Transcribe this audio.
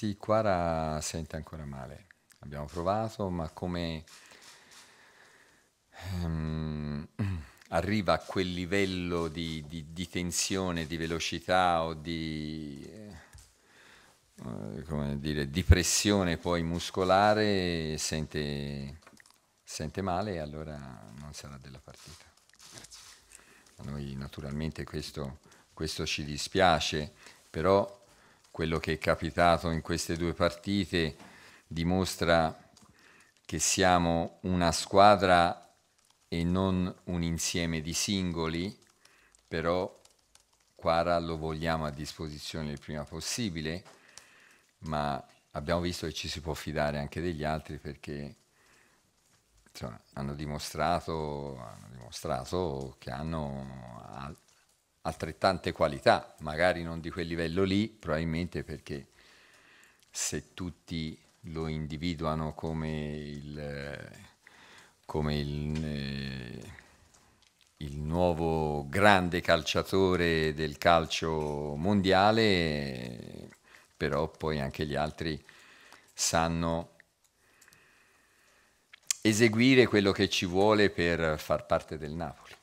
Sì, Quara sente ancora male. Abbiamo provato, ma come ehm, arriva a quel livello di, di, di, tensione, di velocità o di, eh, come dire, di pressione poi muscolare, sente, sente male e allora non sarà della partita. A noi naturalmente questo, questo ci dispiace, però quello che è capitato in queste due partite dimostra che siamo una squadra e non un insieme di singoli, però Quara lo vogliamo a disposizione il prima possibile, ma abbiamo visto che ci si può fidare anche degli altri perché insomma, hanno, dimostrato, hanno, dimostrato, che hanno altrettante qualità, magari non di quel livello lì, probabilmente perché se tutti lo individuano come il, come il, eh, il nuovo grande calciatore del calcio mondiale, però poi anche gli altri sanno eseguire quello che ci vuole per far parte del Napoli.